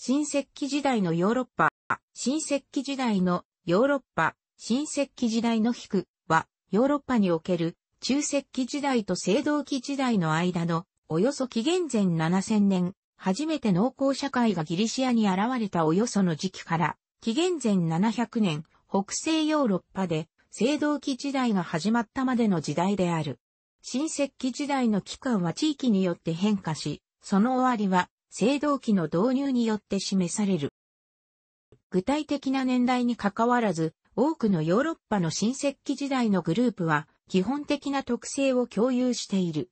新石器時代のヨーロッパ、新石器時代のヨーロッパ、新石器時代のヒクは、ヨーロッパにおける中石器時代と青銅器時代の間のおよそ紀元前7000年、初めて農耕社会がギリシアに現れたおよその時期から、紀元前700年、北西ヨーロッパで青銅器時代が始まったまでの時代である。新石器時代の期間は地域によって変化し、その終わりは青銅器の導入によって示される。具体的な年代に関わらず、多くのヨーロッパの新石器時代のグループは、基本的な特性を共有している。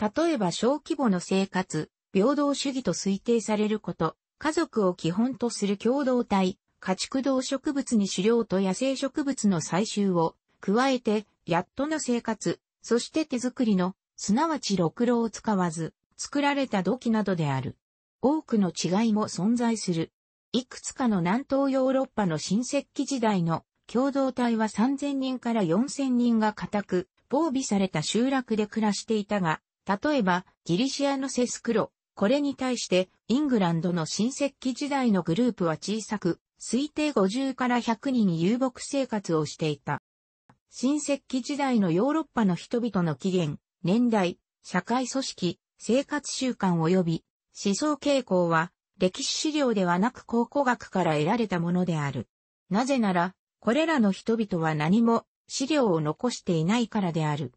例えば小規模の生活、平等主義と推定されること、家族を基本とする共同体、家畜動植物に狩猟と野生植物の採集を、加えて、やっとの生活、そして手作りの、すなわちろくろを使わず、作られた土器などである。多くの違いも存在する。いくつかの南東ヨーロッパの新石器時代の共同体は3000人から4000人が固く、防備された集落で暮らしていたが、例えばギリシアのセスクロ、これに対してイングランドの新石器時代のグループは小さく、推定50から100人遊牧生活をしていた。新石器時代のヨーロッパの人々の起源、年代、社会組織、生活習慣及び思想傾向は、歴史資料ではなく考古学から得られたものである。なぜなら、これらの人々は何も資料を残していないからである。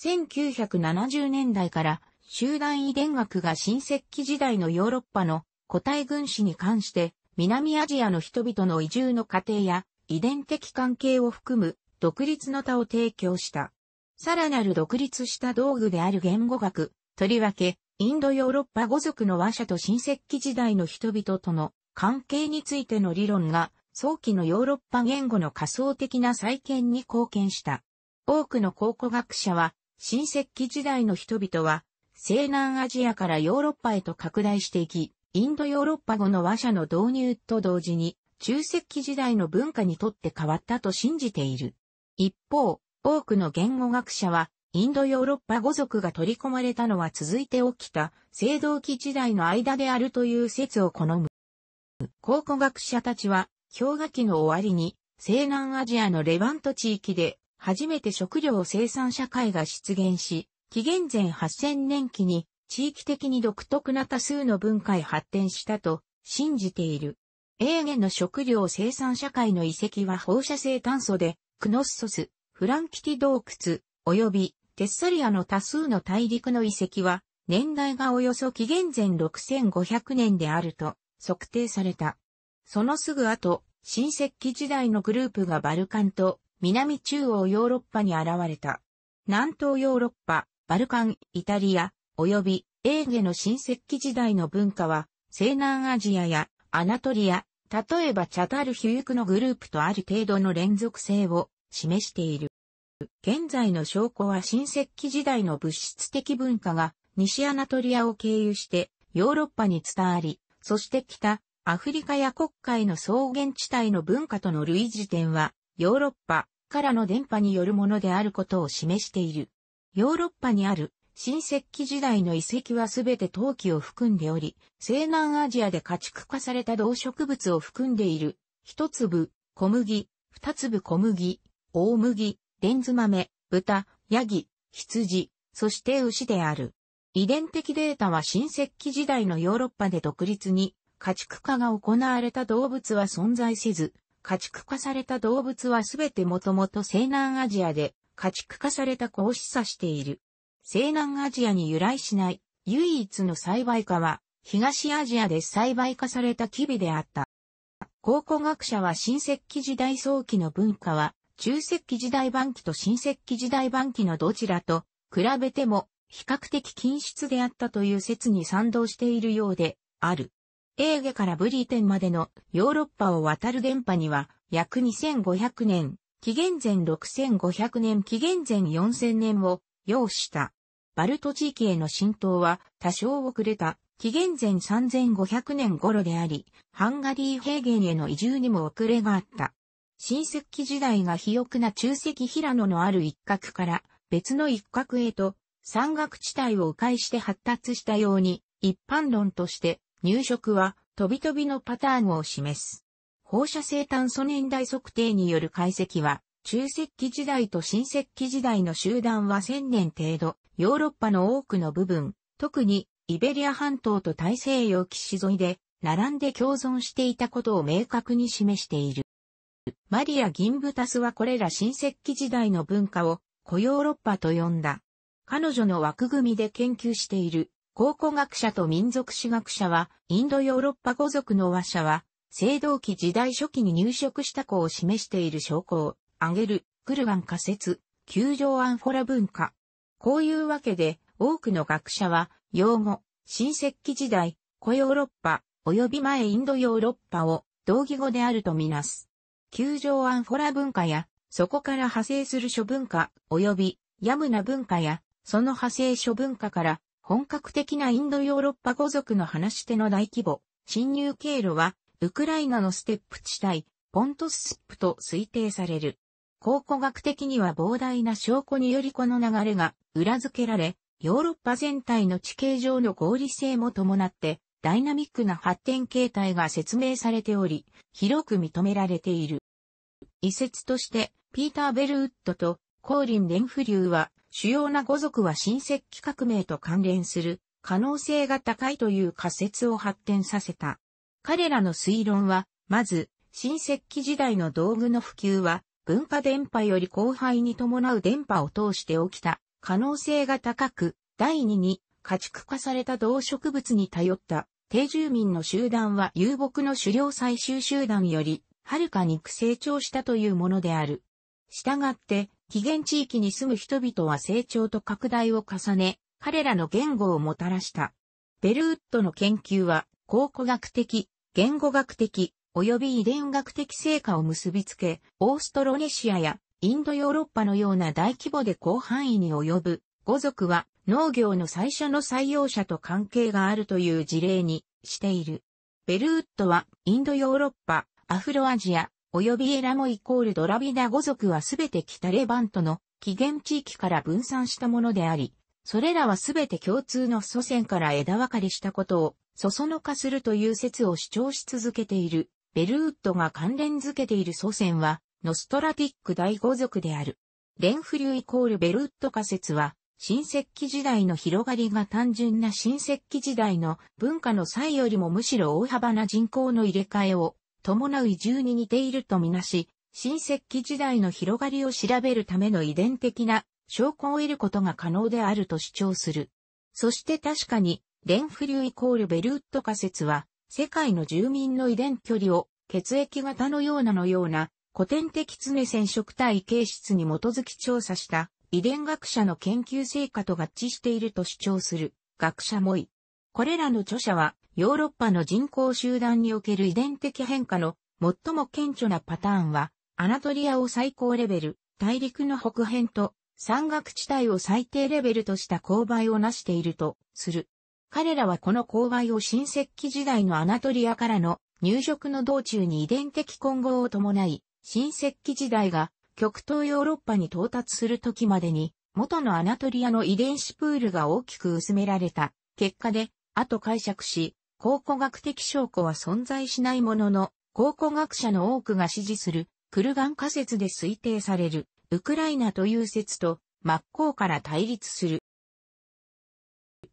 1970年代から集団遺伝学が新石器時代のヨーロッパの個体軍史に関して南アジアの人々の移住の過程や遺伝的関係を含む独立の他を提供した。さらなる独立した道具である言語学、とりわけインドヨーロッパ語族の和者と新石器時代の人々との関係についての理論が早期のヨーロッパ言語の仮想的な再建に貢献した。多くの考古学者は、新石器時代の人々は西南アジアからヨーロッパへと拡大していき、インドヨーロッパ語の和者の導入と同時に中石器時代の文化にとって変わったと信じている。一方、多くの言語学者はインドヨーロッパ語族が取り込まれたのは続いて起きた青銅器時代の間であるという説を好む。考古学者たちは氷河期の終わりに西南アジアのレバント地域で初めて食料生産社会が出現し、紀元前8000年期に地域的に独特な多数の文化へ発展したと信じている。エーゲンの食料生産社会の遺跡は放射性炭素で、クノッソス、フランキティ洞窟、及びテッサリアの多数の大陸の遺跡は、年代がおよそ紀元前6500年であると測定された。そのすぐ後、新石器時代のグループがバルカンと南中央ヨーロッパに現れた。南東ヨーロッパ、バルカン、イタリア、及びエーゲの新石器時代の文化は、西南アジアやアナトリア、例えばチャタルヒュークのグループとある程度の連続性を示している。現在の証拠は新石器時代の物質的文化が西アナトリアを経由してヨーロッパに伝わり、そして北、アフリカや国会の草原地帯の文化との類似点は、ヨーロッパからの電波によるものであることを示している。ヨーロッパにある新石器時代の遺跡はすべて陶器を含んでおり、西南アジアで家畜化された動植物を含んでいる、一粒、小麦、二粒小麦、大麦、レンズ豆、豚、ヤギ、羊、そして牛である。遺伝的データは新石器時代のヨーロッパで独立に、家畜化が行われた動物は存在せず、家畜化された動物はすべてもともと西南アジアで家畜化された子を示唆している。西南アジアに由来しない唯一の栽培化は東アジアで栽培化された機微であった。考古学者は新石器時代早期の文化は中石器時代晩期と新石器時代晩期のどちらと比べても比較的均質であったという説に賛同しているようである。エーゲからブリーテンまでのヨーロッパを渡る電波には約2500年、紀元前6500年、紀元前4000年を要した。バルト地域への浸透は多少遅れた紀元前3500年頃であり、ハンガリー平原への移住にも遅れがあった。新石器時代が肥沃な中石平野のある一角から別の一角へと山岳地帯を迂回して発達したように一般論として入植は飛び飛びのパターンを示す。放射性炭素年代測定による解析は中石器時代と新石器時代の集団は1000年程度、ヨーロッパの多くの部分、特にイベリア半島と大西洋岸沿いで並んで共存していたことを明確に示している。マリア・ギンブタスはこれら新石器時代の文化を古ヨーロッパと呼んだ。彼女の枠組みで研究している考古学者と民族史学者は、インドヨーロッパ語族の和者は、青銅器時代初期に入植した子を示している証拠を挙げる、クルガン仮説、球状アンフォラ文化。こういうわけで、多くの学者は、用語、新石器時代、古ヨーロッパ、及び前インドヨーロッパを同義語であるとみなす。球場アンフォラ文化や、そこから派生する諸文化、及び、ヤムナ文化や、その派生諸文化から、本格的なインドヨーロッパ語族の話し手の大規模、侵入経路は、ウクライナのステップ地帯、ポントスップと推定される。考古学的には膨大な証拠によりこの流れが裏付けられ、ヨーロッパ全体の地形上の合理性も伴ってダイナミックな発展形態が説明されており、広く認められている。遺説として、ピーター・ベルウッドとコーリン・レンフリューは、主要な語族は新石器革命と関連する可能性が高いという仮説を発展させた。彼らの推論は、まず、新石器時代の道具の普及は、文化伝播より後輩に伴う電波を通して起きた可能性が高く、第二に家畜化された動植物に頼った低住民の集団は遊牧の狩猟採集集団より、はるかに成長したというものである。従って、起源地域に住む人々は成長と拡大を重ね、彼らの言語をもたらした。ベルウッドの研究は、考古学的、言語学的、及び遺伝学的成果を結びつけ、オーストロネシアやインドヨーロッパのような大規模で広範囲に及ぶ、語族は農業の最初の採用者と関係があるという事例にしている。ベルウッドはインドヨーロッパ、アフロアジア、及びエラモイコールドラビダ語族はすべて北レバントの起源地域から分散したものであり、それらはすべて共通の祖先から枝分かれしたことを、そそのかするという説を主張し続けている。ベルウッドが関連づけている祖先は、ノストラティック第五族である。レンフリューイコールベルウッド仮説は、新石器時代の広がりが単純な新石器時代の文化の際よりもむしろ大幅な人口の入れ替えを伴う移住に似ているとみなし、新石器時代の広がりを調べるための遺伝的な証拠を得ることが可能であると主張する。そして確かに、レンフリューイコールベルウッド仮説は、世界の住民の遺伝距離を血液型のようなのような古典的常染色体形質に基づき調査した遺伝学者の研究成果と合致していると主張する学者もい。これらの著者はヨーロッパの人口集団における遺伝的変化の最も顕著なパターンはアナトリアを最高レベル、大陸の北辺と山岳地帯を最低レベルとした勾配を成しているとする。彼らはこの勾配を新石器時代のアナトリアからの入植の道中に遺伝的混合を伴い、新石器時代が極東ヨーロッパに到達する時までに、元のアナトリアの遺伝子プールが大きく薄められた結果で、あと解釈し、考古学的証拠は存在しないものの、考古学者の多くが支持するクルガン仮説で推定されるウクライナという説と真っ向から対立する。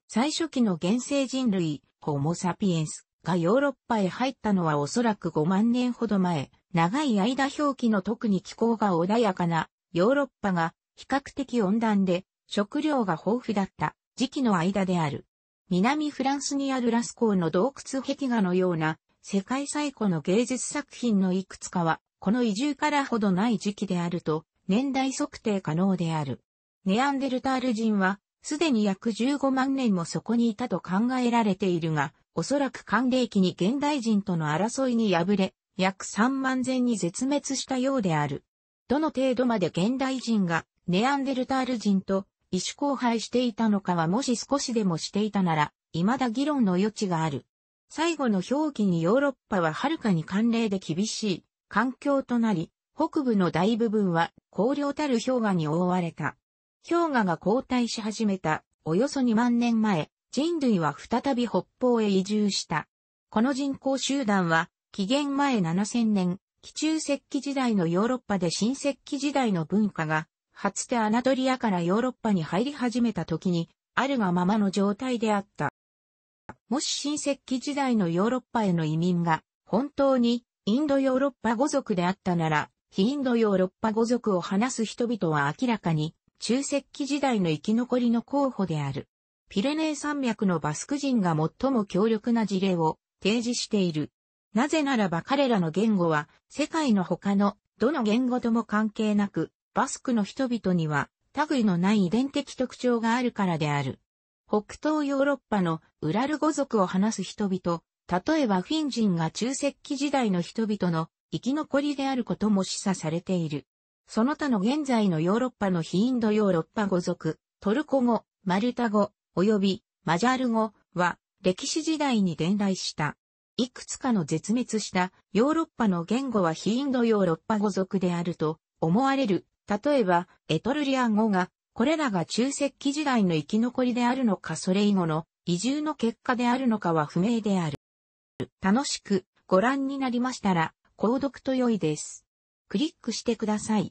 最初期の原生人類、ホモ・サピエンスがヨーロッパへ入ったのはおそらく5万年ほど前、長い間表記の特に気候が穏やかなヨーロッパが比較的温暖で食料が豊富だった時期の間である。南フランスにあるラスコーの洞窟壁画のような世界最古の芸術作品のいくつかはこの移住からほどない時期であると年代測定可能である。ネアンデルタール人はすでに約15万年もそこにいたと考えられているが、おそらく寒冷期に現代人との争いに敗れ、約3万前に絶滅したようである。どの程度まで現代人がネアンデルタール人と異種交配していたのかはもし少しでもしていたなら、未だ議論の余地がある。最後の表記にヨーロッパははるかに寒冷で厳しい環境となり、北部の大部分は高涼たる氷河に覆われた。氷河が後退し始めた、およそ2万年前、人類は再び北方へ移住した。この人口集団は紀元前7000年、紀中石器時代のヨーロッパで新石器時代の文化が、初手アナドリアからヨーロッパに入り始めた時に、あるがままの状態であった。もし新石器時代のヨーロッパへの移民が、本当にインドヨーロッパ語族であったなら、非インドヨーロッパ語族を話す人々は明らかに、中石器時代の生き残りの候補である。ピレネー山脈のバスク人が最も強力な事例を提示している。なぜならば彼らの言語は世界の他のどの言語とも関係なく、バスクの人々には類のない遺伝的特徴があるからである。北東ヨーロッパのウラル語族を話す人々、例えばフィン人が中石器時代の人々の生き残りであることも示唆されている。その他の現在のヨーロッパの非インドヨーロッパ語族、トルコ語、マルタ語、及びマジャール語は歴史時代に伝来したいくつかの絶滅したヨーロッパの言語は非インドヨーロッパ語族であると思われる。例えば、エトルリア語が、これらが中石器時代の生き残りであるのかそれ以後の移住の結果であるのかは不明である。楽しくご覧になりましたら、購読と良いです。クリックしてください。